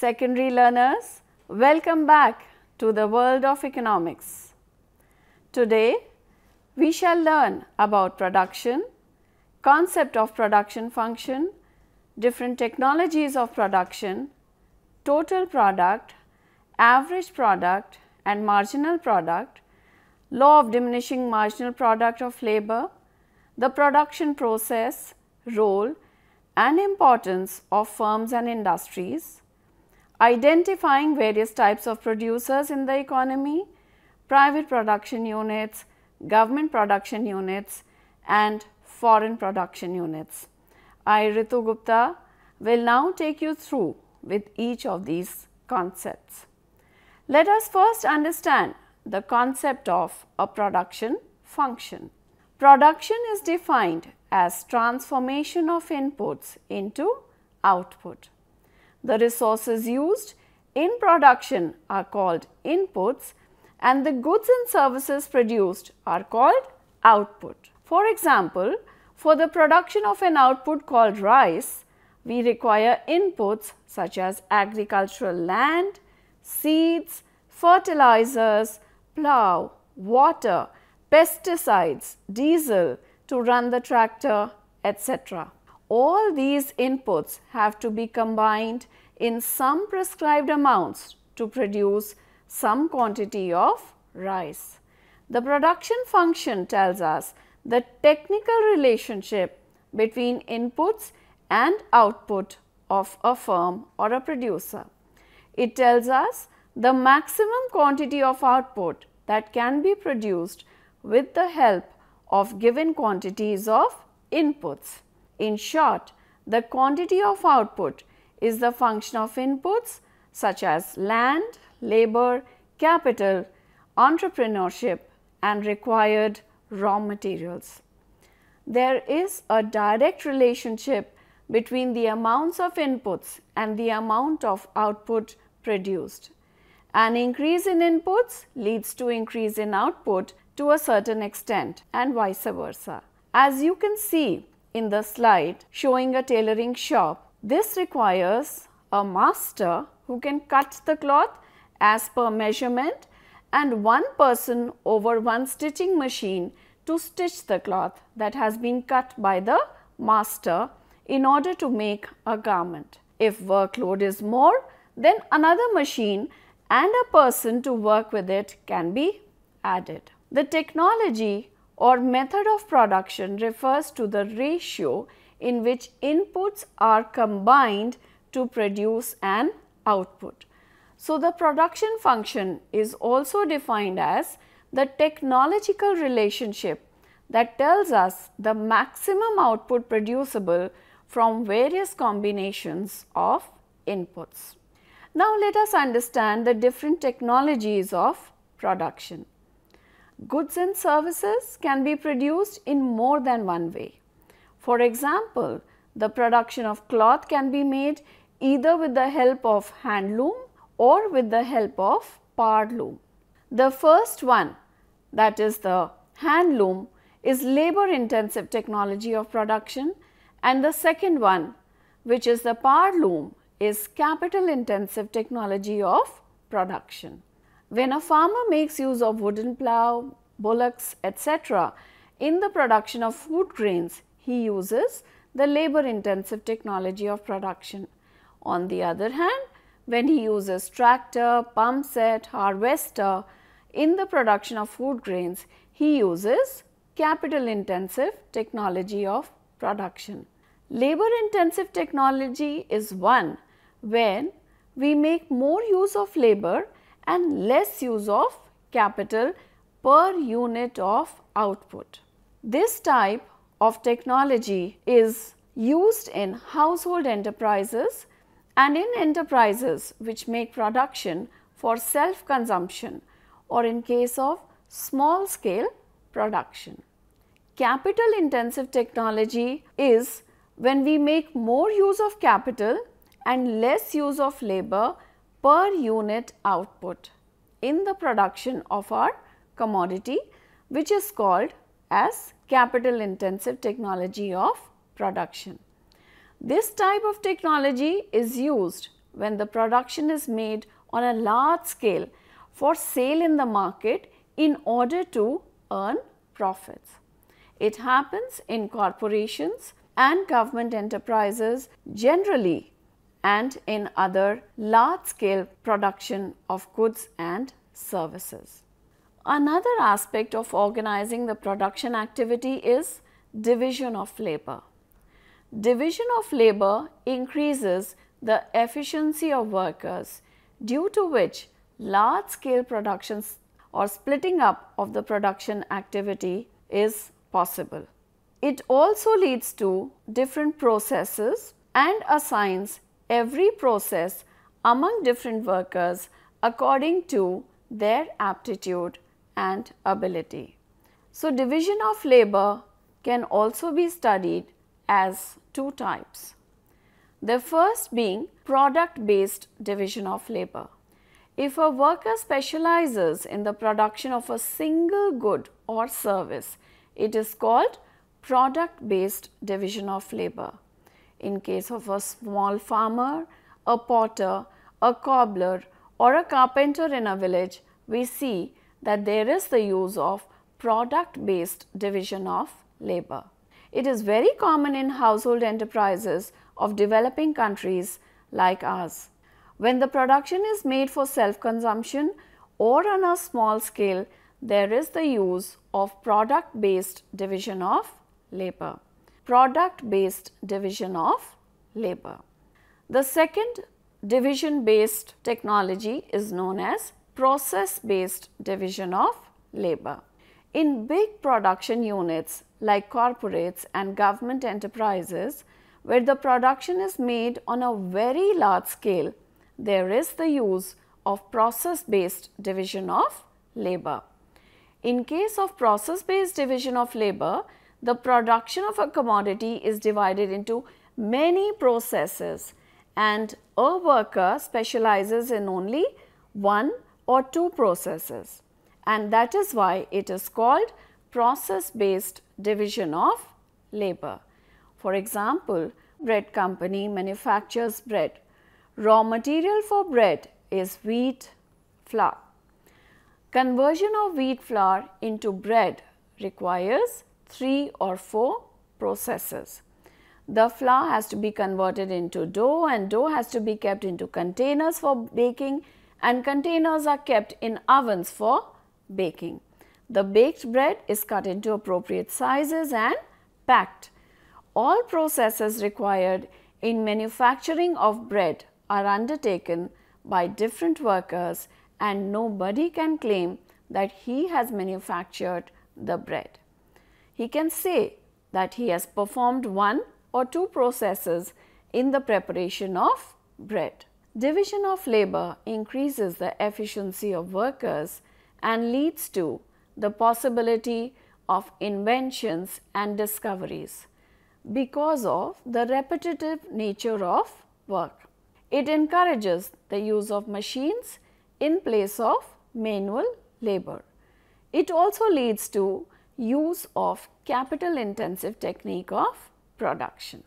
Secondary learners, welcome back to the world of economics. Today, we shall learn about production, concept of production function, different technologies of production, total product, average product and marginal product, law of diminishing marginal product of labor, the production process, role and importance of firms and industries, identifying various types of producers in the economy, private production units, government production units and foreign production units. I Ritu Gupta will now take you through with each of these concepts. Let us first understand the concept of a production function. Production is defined as transformation of inputs into output. The resources used in production are called inputs and the goods and services produced are called output. For example, for the production of an output called rice, we require inputs such as agricultural land, seeds, fertilizers, plough, water, pesticides, diesel to run the tractor, etc all these inputs have to be combined in some prescribed amounts to produce some quantity of rice. The production function tells us the technical relationship between inputs and output of a firm or a producer. It tells us the maximum quantity of output that can be produced with the help of given quantities of inputs. In short, the quantity of output is the function of inputs such as land, labor, capital, entrepreneurship and required raw materials. There is a direct relationship between the amounts of inputs and the amount of output produced. An increase in inputs leads to increase in output to a certain extent and vice versa. As you can see, in the slide showing a tailoring shop. This requires a master who can cut the cloth as per measurement and one person over one stitching machine to stitch the cloth that has been cut by the master in order to make a garment. If workload is more, then another machine and a person to work with it can be added. The technology or method of production refers to the ratio in which inputs are combined to produce an output. So, the production function is also defined as the technological relationship that tells us the maximum output producible from various combinations of inputs. Now, let us understand the different technologies of production goods and services can be produced in more than one way. For example, the production of cloth can be made either with the help of hand loom or with the help of power loom. The first one that is the hand loom is labor intensive technology of production and the second one which is the power loom is capital intensive technology of production. When a farmer makes use of wooden plough, bullocks, etc. in the production of food grains, he uses the labor intensive technology of production. On the other hand, when he uses tractor, pump set, harvester in the production of food grains, he uses capital intensive technology of production. Labor intensive technology is one when we make more use of labor and less use of capital per unit of output. This type of technology is used in household enterprises and in enterprises which make production for self-consumption or in case of small scale production. Capital intensive technology is when we make more use of capital and less use of labor per unit output in the production of our commodity which is called as capital intensive technology of production. This type of technology is used when the production is made on a large scale for sale in the market in order to earn profits. It happens in corporations and government enterprises generally and in other large scale production of goods and services. Another aspect of organizing the production activity is division of labor. Division of labor increases the efficiency of workers due to which large scale productions or splitting up of the production activity is possible. It also leads to different processes and assigns every process among different workers according to their aptitude and ability. So, division of labor can also be studied as two types. The first being product based division of labor. If a worker specializes in the production of a single good or service, it is called product based division of labor in case of a small farmer, a potter, a cobbler or a carpenter in a village, we see that there is the use of product based division of labor. It is very common in household enterprises of developing countries like ours. When the production is made for self-consumption or on a small scale, there is the use of product-based division of labor product based division of labor. The second division based technology is known as process based division of labor. In big production units like corporates and government enterprises where the production is made on a very large scale, there is the use of process based division of labor. In case of process based division of labor, the production of a commodity is divided into many processes and a worker specializes in only one or two processes and that is why it is called process based division of labor. For example, bread company manufactures bread. Raw material for bread is wheat flour. Conversion of wheat flour into bread requires 3 or 4 processes. The flour has to be converted into dough and dough has to be kept into containers for baking and containers are kept in ovens for baking. The baked bread is cut into appropriate sizes and packed. All processes required in manufacturing of bread are undertaken by different workers and nobody can claim that he has manufactured the bread he can say that he has performed one or two processes in the preparation of bread. Division of labor increases the efficiency of workers and leads to the possibility of inventions and discoveries because of the repetitive nature of work. It encourages the use of machines in place of manual labor. It also leads to use of capital intensive technique of production.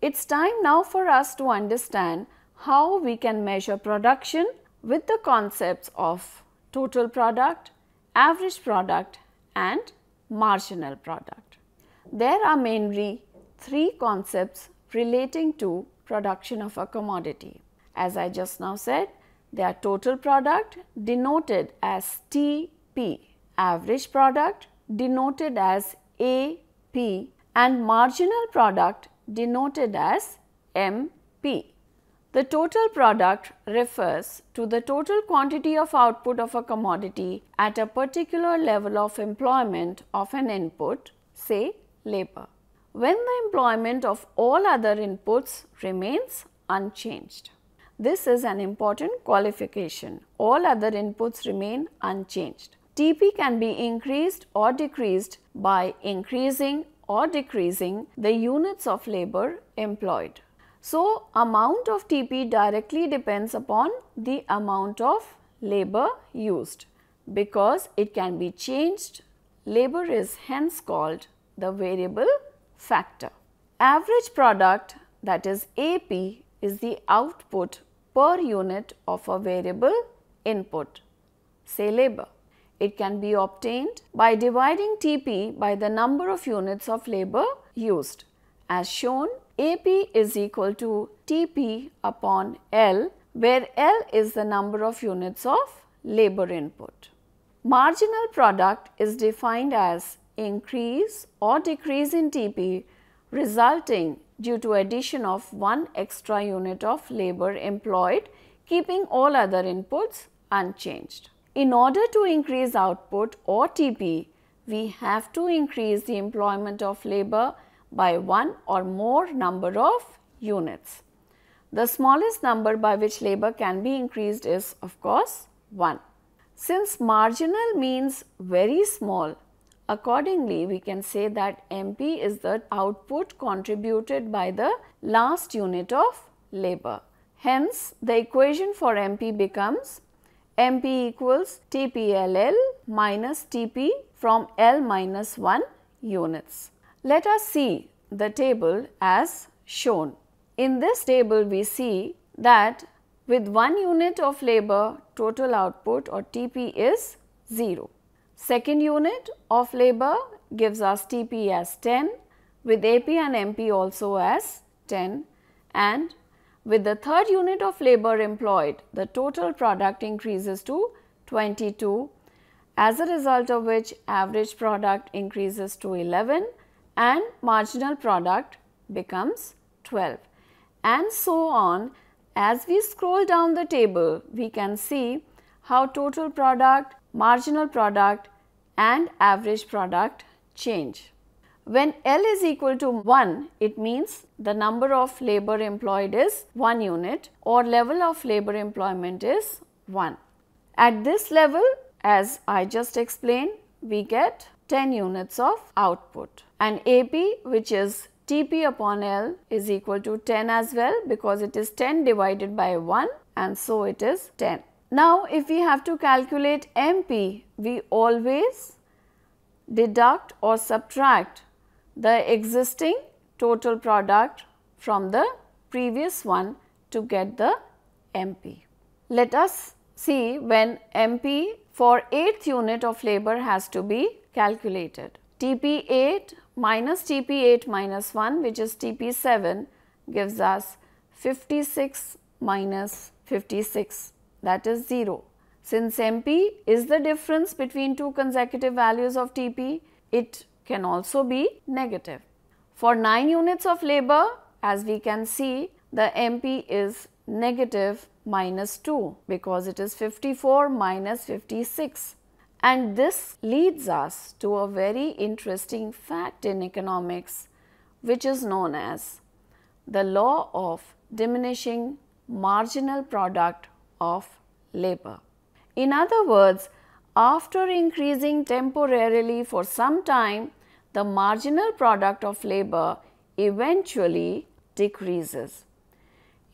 It's time now for us to understand how we can measure production with the concepts of total product, average product and marginal product. There are mainly three concepts relating to production of a commodity. As I just now said, are total product denoted as TP, average product denoted as AP and marginal product denoted as MP. The total product refers to the total quantity of output of a commodity at a particular level of employment of an input, say labor, when the employment of all other inputs remains unchanged. This is an important qualification, all other inputs remain unchanged. TP can be increased or decreased by increasing or decreasing the units of labor employed. So, amount of TP directly depends upon the amount of labor used because it can be changed. Labor is hence called the variable factor. Average product that is AP is the output per unit of a variable input, say labor. It can be obtained by dividing TP by the number of units of labor used. As shown, AP is equal to TP upon L where L is the number of units of labor input. Marginal product is defined as increase or decrease in TP resulting due to addition of one extra unit of labor employed keeping all other inputs unchanged. In order to increase output or TP, we have to increase the employment of labor by one or more number of units. The smallest number by which labor can be increased is of course 1. Since marginal means very small, accordingly we can say that MP is the output contributed by the last unit of labor. Hence, the equation for MP becomes MP equals TPLL minus TP from L minus 1 units. Let us see the table as shown. In this table we see that with 1 unit of labor total output or TP is 0. Second unit of labor gives us TP as 10 with AP and MP also as 10 and with the third unit of labor employed, the total product increases to 22 as a result of which average product increases to 11 and marginal product becomes 12 and so on. As we scroll down the table, we can see how total product, marginal product and average product change. When L is equal to 1, it means the number of labor employed is 1 unit or level of labor employment is 1. At this level, as I just explained, we get 10 units of output and AP which is TP upon L is equal to 10 as well because it is 10 divided by 1 and so it is 10. Now if we have to calculate MP, we always deduct or subtract the existing total product from the previous one to get the MP. Let us see when MP for 8th unit of labor has to be calculated. TP8 minus TP8 minus 1 which is TP7 gives us 56 minus 56 that is 0. Since MP is the difference between two consecutive values of TP, it can also be negative. For 9 units of labor, as we can see, the MP is negative minus 2 because it is 54 minus 56. And this leads us to a very interesting fact in economics which is known as the law of diminishing marginal product of labor. In other words, after increasing temporarily for some time, the marginal product of labor eventually decreases.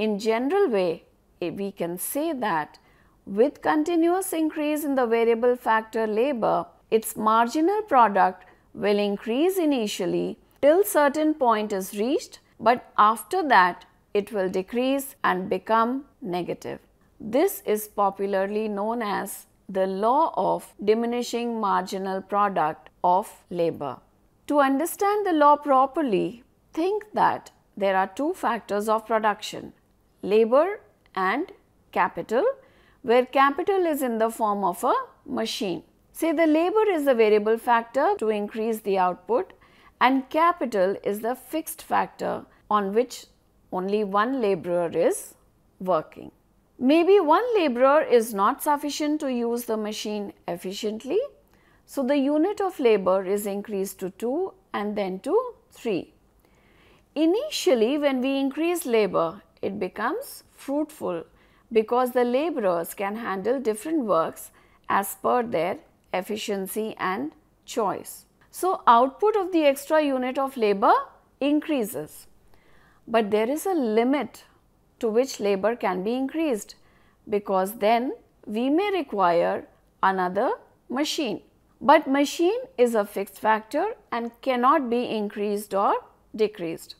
In general way, eh, we can say that with continuous increase in the variable factor labor, its marginal product will increase initially till certain point is reached but after that it will decrease and become negative. This is popularly known as the law of diminishing marginal product of labor. To understand the law properly, think that there are two factors of production, labor and capital, where capital is in the form of a machine. Say the labor is the variable factor to increase the output and capital is the fixed factor on which only one laborer is working. Maybe one laborer is not sufficient to use the machine efficiently. So, the unit of labor is increased to 2 and then to 3. Initially, when we increase labor, it becomes fruitful because the laborers can handle different works as per their efficiency and choice. So, output of the extra unit of labor increases. But there is a limit to which labor can be increased because then we may require another machine. But machine is a fixed factor and cannot be increased or decreased.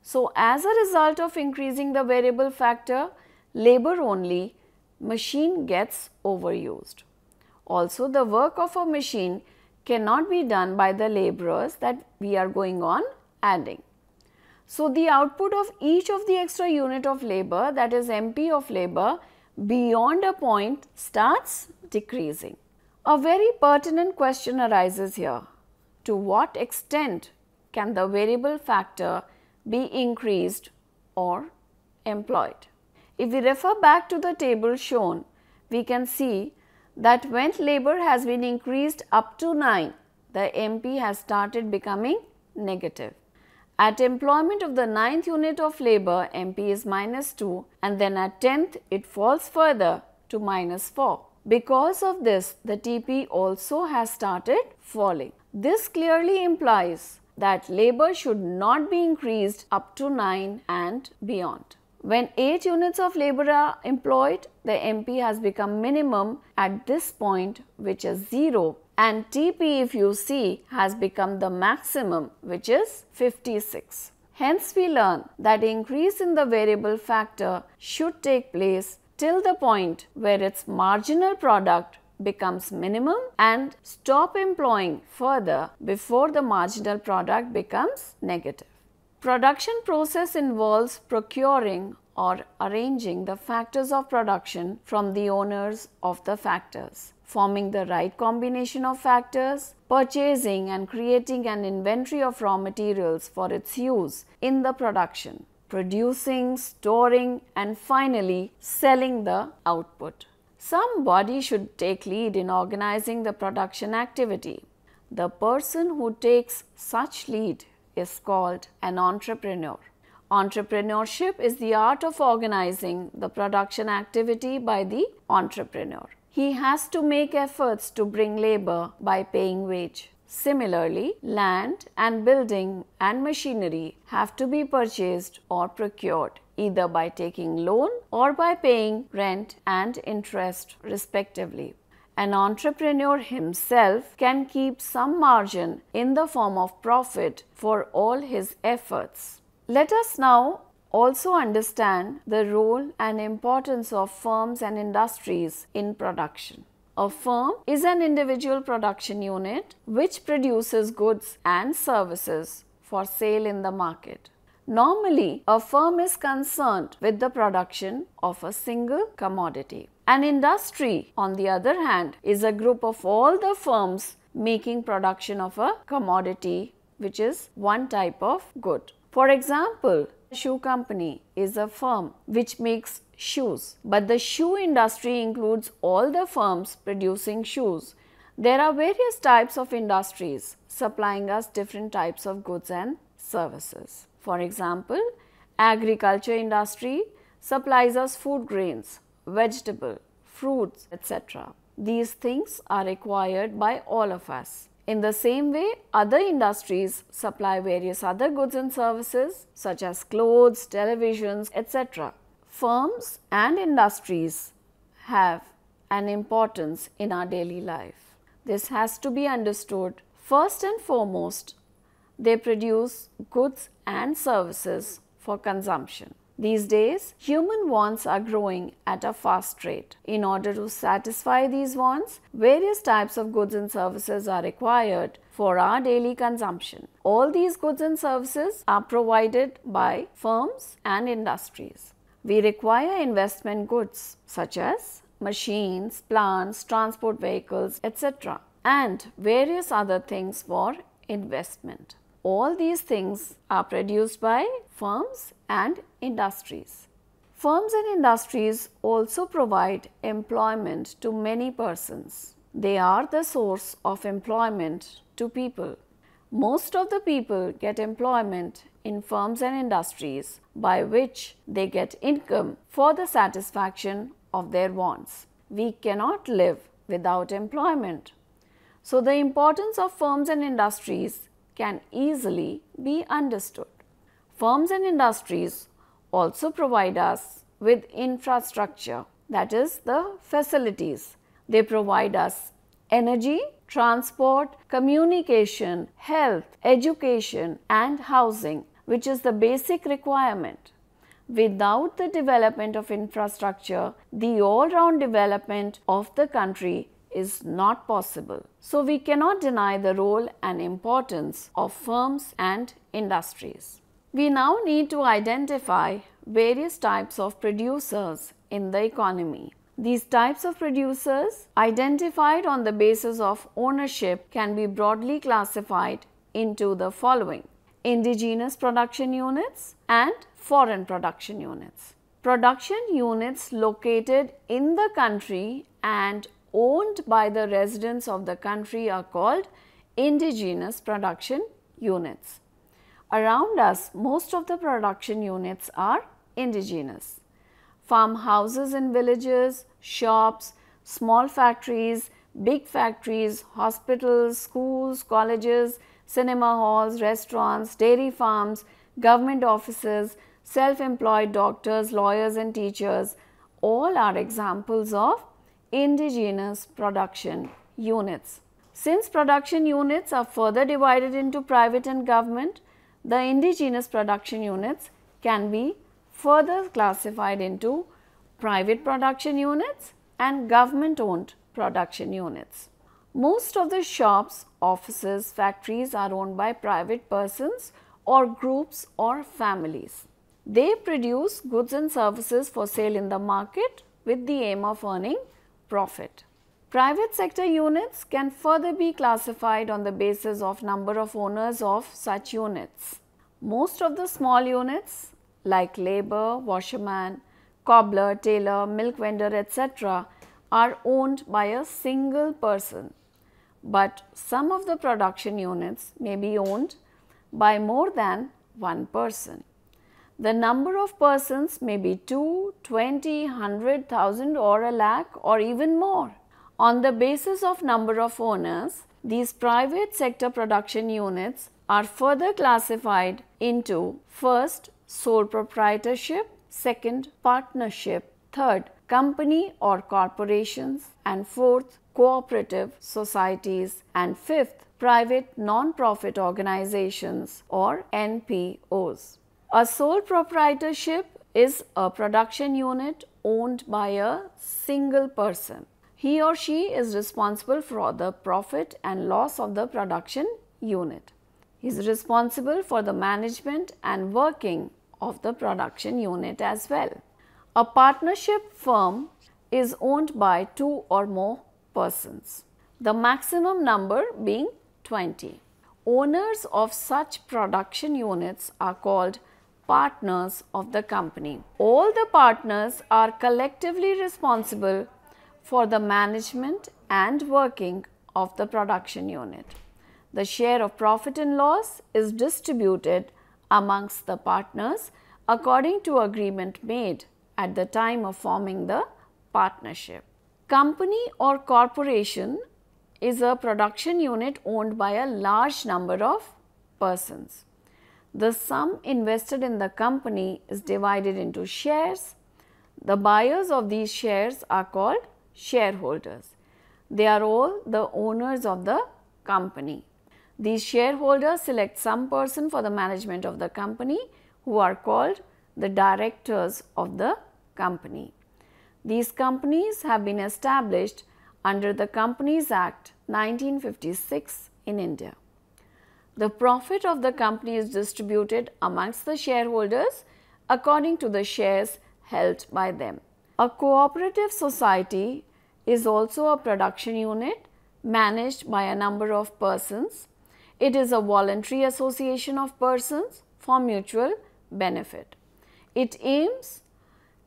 So, as a result of increasing the variable factor, labor only, machine gets overused. Also, the work of a machine cannot be done by the laborers that we are going on adding. So the output of each of the extra unit of labor that is MP of labor beyond a point starts decreasing. A very pertinent question arises here. To what extent can the variable factor be increased or employed? If we refer back to the table shown, we can see that when labor has been increased up to 9, the MP has started becoming negative. At employment of the ninth unit of labor, MP is minus 2 and then at 10th it falls further to minus 4. Because of this, the TP also has started falling. This clearly implies that labor should not be increased up to 9 and beyond. When 8 units of labor are employed, the MP has become minimum at this point which is 0 and TP if you see has become the maximum which is 56. Hence we learn that increase in the variable factor should take place till the point where its marginal product becomes minimum and stop employing further before the marginal product becomes negative. Production process involves procuring or arranging the factors of production from the owners of the factors forming the right combination of factors, purchasing and creating an inventory of raw materials for its use in the production, producing, storing and finally selling the output. Somebody should take lead in organizing the production activity. The person who takes such lead is called an entrepreneur. Entrepreneurship is the art of organizing the production activity by the entrepreneur. He has to make efforts to bring labor by paying wage. Similarly, land and building and machinery have to be purchased or procured either by taking loan or by paying rent and interest respectively. An entrepreneur himself can keep some margin in the form of profit for all his efforts. Let us now also understand the role and importance of firms and industries in production. A firm is an individual production unit which produces goods and services for sale in the market. Normally, a firm is concerned with the production of a single commodity. An industry, on the other hand, is a group of all the firms making production of a commodity which is one type of good. For example, shoe company is a firm which makes shoes. But the shoe industry includes all the firms producing shoes. There are various types of industries supplying us different types of goods and services. For example, agriculture industry supplies us food grains, vegetable, fruits, etc. These things are required by all of us. In the same way, other industries supply various other goods and services such as clothes, televisions, etc. Firms and industries have an importance in our daily life. This has to be understood. First and foremost, they produce goods and services for consumption. These days, human wants are growing at a fast rate. In order to satisfy these wants, various types of goods and services are required for our daily consumption. All these goods and services are provided by firms and industries. We require investment goods such as machines, plants, transport vehicles, etc. and various other things for investment all these things are produced by firms and industries. Firms and industries also provide employment to many persons. They are the source of employment to people. Most of the people get employment in firms and industries by which they get income for the satisfaction of their wants. We cannot live without employment. So, the importance of firms and industries can easily be understood. Firms and industries also provide us with infrastructure, that is the facilities. They provide us energy, transport, communication, health, education and housing which is the basic requirement. Without the development of infrastructure, the all-round development of the country is not possible. So we cannot deny the role and importance of firms and industries. We now need to identify various types of producers in the economy. These types of producers, identified on the basis of ownership, can be broadly classified into the following indigenous production units and foreign production units. Production units located in the country and owned by the residents of the country are called indigenous production units. Around us, most of the production units are indigenous. Farmhouses in villages, shops, small factories, big factories, hospitals, schools, colleges, cinema halls, restaurants, dairy farms, government offices, self-employed doctors, lawyers and teachers all are examples of indigenous production units. Since production units are further divided into private and government, the indigenous production units can be further classified into private production units and government owned production units. Most of the shops, offices, factories are owned by private persons or groups or families. They produce goods and services for sale in the market with the aim of earning profit. Private sector units can further be classified on the basis of number of owners of such units. Most of the small units like labour, washerman, cobbler, tailor, milk vendor etc. are owned by a single person. But some of the production units may be owned by more than one person. The number of persons may be 2, 20, 100,000 or a lakh or even more. On the basis of number of owners, these private sector production units are further classified into first sole proprietorship, second partnership, third company or corporations and fourth cooperative societies and fifth private non-profit organizations or NPOs. A sole proprietorship is a production unit owned by a single person. He or she is responsible for the profit and loss of the production unit. He is responsible for the management and working of the production unit as well. A partnership firm is owned by two or more persons, the maximum number being 20. Owners of such production units are called partners of the company. All the partners are collectively responsible for the management and working of the production unit. The share of profit and loss is distributed amongst the partners according to agreement made at the time of forming the partnership. Company or corporation is a production unit owned by a large number of persons. The sum invested in the company is divided into shares. The buyers of these shares are called shareholders. They are all the owners of the company. These shareholders select some person for the management of the company who are called the directors of the company. These companies have been established under the Companies Act 1956 in India. The profit of the company is distributed amongst the shareholders according to the shares held by them. A cooperative society is also a production unit managed by a number of persons. It is a voluntary association of persons for mutual benefit. It aims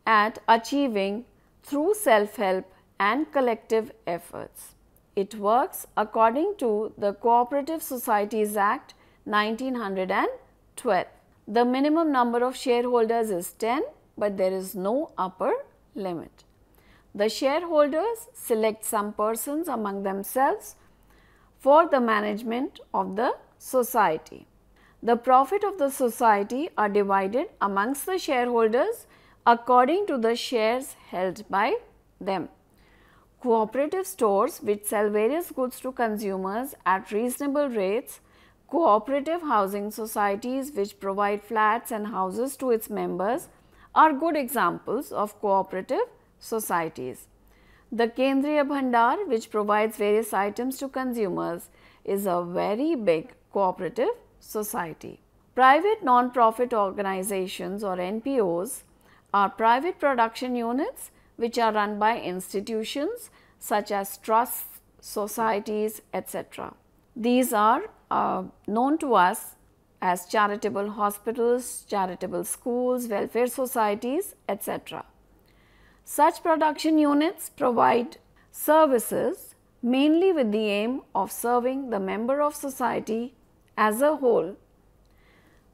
at achieving through self-help and collective efforts. It works according to the Cooperative Societies Act 1912. The minimum number of shareholders is 10 but there is no upper limit. The shareholders select some persons among themselves for the management of the society. The profit of the society are divided amongst the shareholders according to the shares held by them. Cooperative stores which sell various goods to consumers at reasonable rates, cooperative housing societies which provide flats and houses to its members are good examples of cooperative societies. The Kendriya Bhandar which provides various items to consumers is a very big cooperative society. Private non-profit organizations or NPOs are private production units which are run by institutions such as trusts, societies, etc. These are uh, known to us as charitable hospitals, charitable schools, welfare societies, etc. Such production units provide services mainly with the aim of serving the member of society as a whole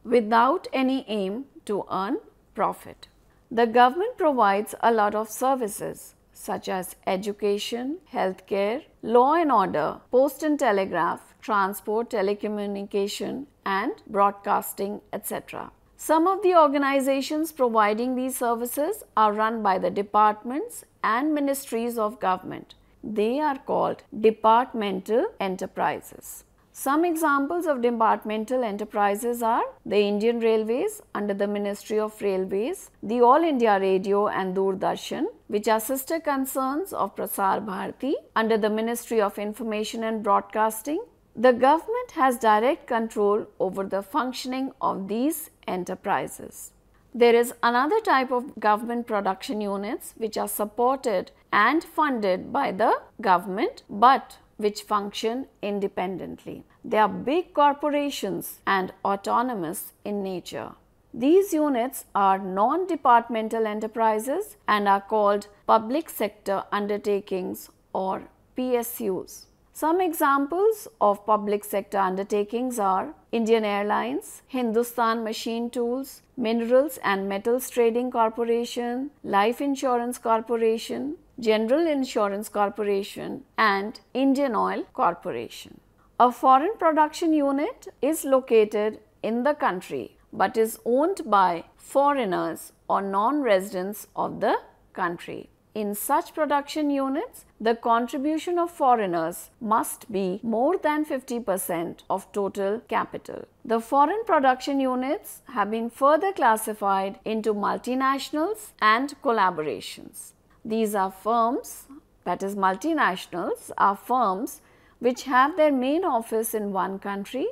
without any aim to earn profit. The government provides a lot of services such as education, healthcare, law and order, post and telegraph, transport, telecommunication and broadcasting etc. Some of the organizations providing these services are run by the departments and ministries of government. They are called departmental enterprises. Some examples of departmental enterprises are the Indian Railways under the Ministry of Railways, the All India Radio and Doordarshan, which are sister concerns of Prasar Bharati under the Ministry of Information and Broadcasting the government has direct control over the functioning of these enterprises. There is another type of government production units which are supported and funded by the government but which function independently. They are big corporations and autonomous in nature. These units are non-departmental enterprises and are called public sector undertakings or PSUs. Some examples of public sector undertakings are Indian Airlines, Hindustan Machine Tools, Minerals and Metals Trading Corporation, Life Insurance Corporation, General Insurance Corporation and Indian Oil Corporation. A foreign production unit is located in the country but is owned by foreigners or non-residents of the country. In such production units, the contribution of foreigners must be more than 50% of total capital. The foreign production units have been further classified into multinationals and collaborations. These are firms, that is multinationals, are firms which have their main office in one country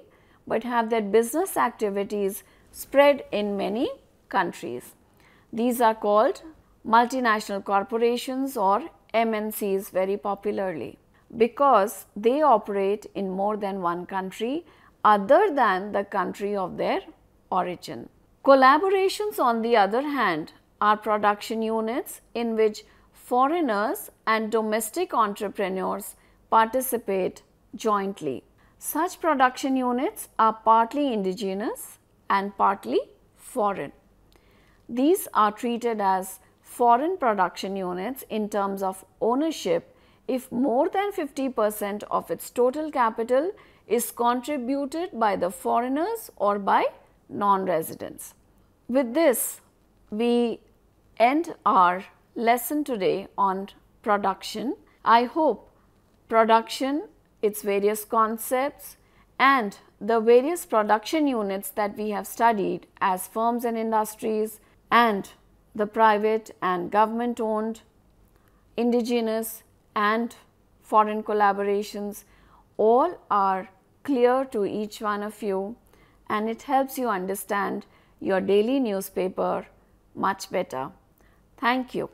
but have their business activities spread in many countries. These are called multinational corporations or MNCs very popularly because they operate in more than one country other than the country of their origin. Collaborations on the other hand are production units in which foreigners and domestic entrepreneurs participate jointly. Such production units are partly indigenous and partly foreign. These are treated as foreign production units in terms of ownership if more than 50% of its total capital is contributed by the foreigners or by non-residents. With this, we end our lesson today on production. I hope production, its various concepts and the various production units that we have studied as firms and industries and the private and government owned, indigenous and foreign collaborations all are clear to each one of you and it helps you understand your daily newspaper much better. Thank you.